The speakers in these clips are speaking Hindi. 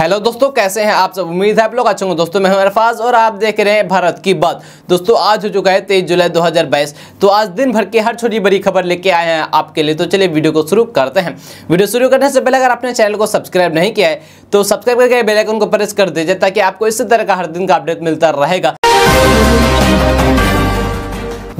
हेलो दोस्तों कैसे हैं आप सब उम्मीद है आप लोग अच्छे होंगे दोस्तों मैं हूं अरफाज और आप देख रहे हैं भारत की बात दोस्तों आज हो चुका है तेईस जुलाई 2022 तो आज दिन भर की हर छोटी बड़ी खबर लेके आए हैं आपके लिए तो चलिए वीडियो को शुरू करते हैं वीडियो शुरू करने से पहले अगर आपने चैनल को सब्सक्राइब नहीं किया है तो सब्सक्राइब करके बेलाइकन को प्रेस कर दीजिए ताकि आपको इसी तरह का हर दिन का अपडेट मिलता रहेगा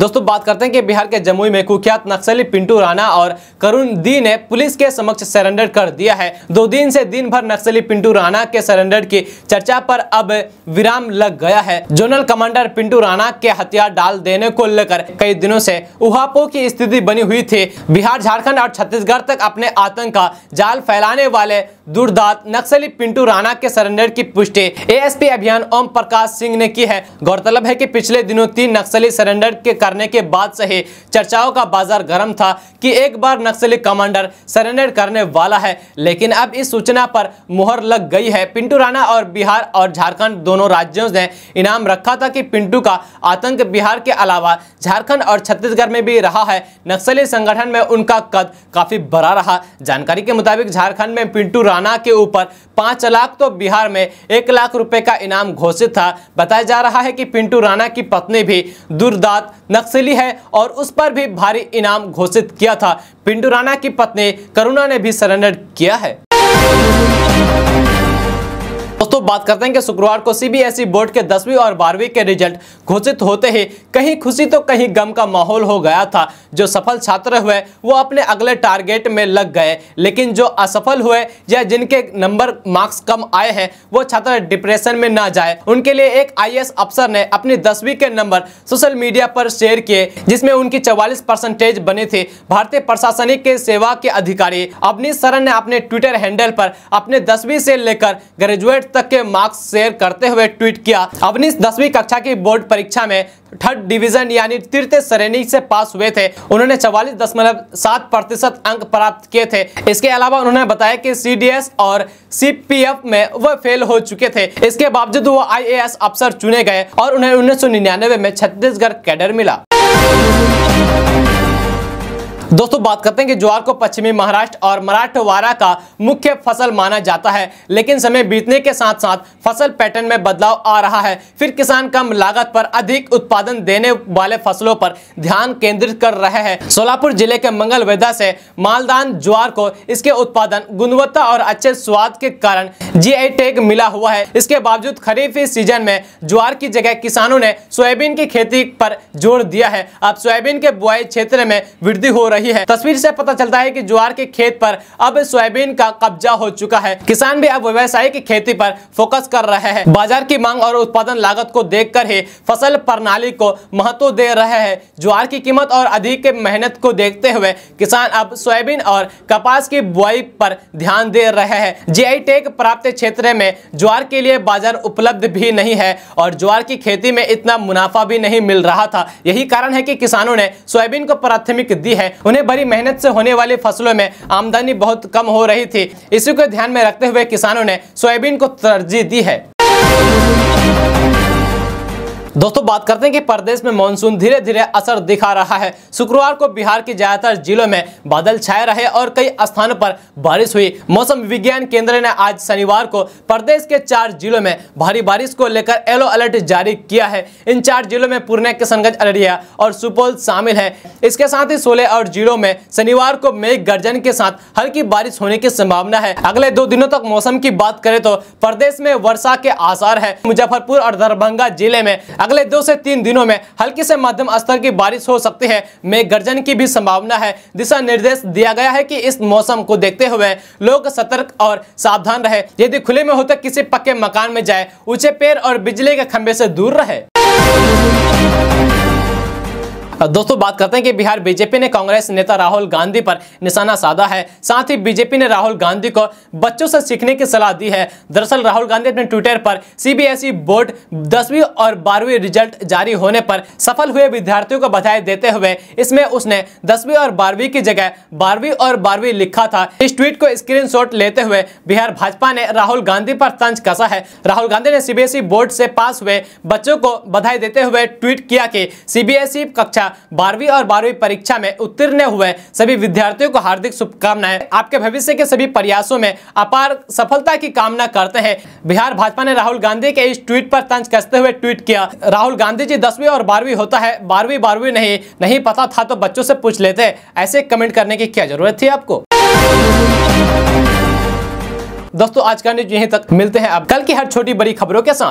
दोस्तों बात करते हैं कि बिहार के जमुई में कुख्यात नक्सली पिंटू राणा और करुण दी ने पुलिस के समक्ष सरेंडर कर दिया है दो दिन से दिन भर नक्सली पिंटू राणा के सरेंडर की चर्चा पर अब विराम लग गया है जोनल कमांडर पिंटू राणा के हथियार डाल देने को लेकर कई दिनों से उहापो की स्थिति बनी हुई थी बिहार झारखंड और छत्तीसगढ़ तक अपने आतंक का जाल फैलाने वाले दुर्दात नक्सली पिंटू राणा के सरेंडर की पुष्टि एएसपी अभियान ओम प्रकाश सिंह ने की है गौरतलब है कि पिछले दिनों तीन नक्सली सरेंडर के करने के बाद से ही चर्चाओं का बाजार गर्म था कि एक बार नक्सली कमांडर सरेंडर करने वाला है लेकिन अब इस सूचना पर मुहर लग गई है पिंटू राणा और बिहार और झारखंड दोनों राज्यों ने इनाम रखा था कि पिंटू का आतंक बिहार के अलावा झारखंड और छत्तीसगढ़ में भी रहा है नक्सली संगठन में उनका कद काफी बड़ा रहा जानकारी के मुताबिक झारखंड में पिंटू थाना के ऊपर पाँच लाख तो बिहार में एक लाख रुपए का इनाम घोषित था बताया जा रहा है कि पिंटू राणा की पत्नी भी दुर्दात नक्सली है और उस पर भी भारी इनाम घोषित किया था पिंटू राणा की पत्नी करुणा ने भी सरेंडर किया है बात करते हैं कि शुक्रवार को सीबीएसई e बोर्ड के दसवीं और बारहवीं के रिजल्ट घोषित होते ही कहीं खुशी तो कहीं गम का माहौल हो गया था जो सफल छात्र हुए वो अपने अगले टारगेट में लग गए लेकिन जो असफल हुए या जिनके नंबर मार्क्स कम आए हैं वो छात्र डिप्रेशन में ना जाए उनके लिए एक आई अफसर ने अपनी दसवीं के नंबर सोशल मीडिया पर शेयर किए जिसमें उनकी चवालीस परसेंटेज बने थे भारतीय प्रशासनिक के सेवा के अधिकारी अवनीत शरण ने अपने ट्विटर हैंडल पर अपने दसवीं से लेकर ग्रेजुएट तक के के मार्क्स शेयर करते हुए ट्वीट किया अवनीश दसवीं कक्षा की बोर्ड परीक्षा में थर्ड डिवीजन यानी तृतीय श्रेणी से पास हुए थे उन्होंने चवालीस दशमलव सात प्रतिशत अंक प्राप्त किए थे इसके अलावा उन्होंने बताया कि सीडीएस और सीपीएफ में वह फेल हो चुके थे इसके बावजूद वो आईएएस अफसर चुने गए और उन्हें उन्नीस में छत्तीसगढ़ कैडर मिला दोस्तों बात करते हैं कि ज्वार को पश्चिमी महाराष्ट्र और मराठवाड़ा का मुख्य फसल माना जाता है लेकिन समय बीतने के साथ साथ फसल पैटर्न में बदलाव आ रहा है फिर किसान कम लागत पर अधिक उत्पादन देने वाले फसलों पर ध्यान केंद्रित कर रहे हैं सोलापुर जिले के मंगलवेदा से मालदान ज्वार को इसके उत्पादन गुणवत्ता और अच्छे स्वाद के कारण जी टैग मिला हुआ है इसके बावजूद खरीफ सीजन में ज्वार की जगह किसानों ने सोयाबीन की खेती पर जोर दिया है अब सोयाबीन के बुआई क्षेत्र में वृद्धि हो रही रही है तस्वीर से पता चलता है कि ज्वार के खेत पर अब सोयाबीन का कब्जा हो चुका है किसान भी अब की खेती पर फोकस कर रहे हैं बाजार की मांग और उत्पादन लागत को कर ही फसल प्रणाली को महत्व दे रहे हैं ज्वार की कीमत और अधिक मेहनत को देखते हुए किसान अब सोयाबीन और कपास की बुआई पर ध्यान दे रहे हैं जीआई टेक प्राप्त क्षेत्र में ज्वार के लिए बाजार उपलब्ध भी नहीं है और ज्वार की खेती में इतना मुनाफा भी नहीं मिल रहा था यही कारण है कि किसानों ने सोयाबीन को प्राथमिक दी है उन्हें बड़ी मेहनत से होने वाली फसलों में आमदनी बहुत कम हो रही थी इसी को ध्यान में रखते हुए किसानों ने सोयाबीन को तरजीह दी है दोस्तों बात करते हैं कि प्रदेश में मानसून धीरे धीरे असर दिखा रहा है शुक्रवार को बिहार के ज्यादातर जिलों में बादल छाए रहे और कई स्थानों पर बारिश हुई मौसम विज्ञान केंद्र ने आज शनिवार को प्रदेश के चार जिलों में भारी बारिश को लेकर येलो अलर्ट जारी किया है इन चार जिलों में पूर्णिया किशनगंज अररिया और सुपौल शामिल है इसके साथ ही सोलह और जिलों में शनिवार को मेघ गर्जन के साथ हल्की बारिश होने की संभावना है अगले दो दिनों तक मौसम की बात करें तो प्रदेश में वर्षा के आसार है मुजफ्फरपुर और दरभंगा जिले में अगले दो से तीन दिनों में हल्की से मध्यम स्तर की बारिश हो सकती है मेघ गर्जन की भी संभावना है दिशा निर्देश दिया गया है कि इस मौसम को देखते हुए लोग सतर्क और सावधान रहे यदि खुले में होते तो किसी पक्के मकान में जाए ऊंचे पेड़ और बिजली के खंभे से दूर रहे दोस्तों बात करते हैं कि बिहार बीजेपी ने कांग्रेस नेता राहुल गांधी पर निशाना साधा है साथ ही बीजेपी ने राहुल गांधी को बच्चों से सीखने की सलाह दी है दरअसल राहुल गांधी अपने ट्विटर पर सीबीएसई बोर्ड दसवीं और बारहवीं रिजल्ट जारी होने पर सफल हुए विद्यार्थियों को बधाई देते हुए इसमें उसने दसवीं और बारहवीं की जगह बारहवीं और बारहवीं लिखा था इस ट्वीट को स्क्रीन लेते हुए बिहार भाजपा ने राहुल गांधी पर तंज कसा है राहुल गांधी ने सीबीएसई बोर्ड से पास हुए बच्चों को बधाई देते हुए ट्वीट किया कि सीबीएसई कक्षा द्वारा बारहवीं और बारहवीं परीक्षा में उत्तीर्ण हुए सभी विद्यार्थियों को हार्दिक शुभकामनाएं आपके भविष्य के सभी प्रयासों में अपार सफलता की कामना करते हैं बिहार भाजपा ने राहुल गांधी के इस ट्वीट पर तंज कसते हुए ट्वीट किया राहुल गांधी जी दसवीं और बारहवीं होता है बारहवीं बारहवीं नहीं नहीं पता था तो बच्चों से पूछ लेते ऐसे कमेंट करने की क्या जरूरत थी आपको दोस्तों आज का न्यूज यहीं तक मिलते हैं आप कल की हर छोटी बड़ी खबरों के साथ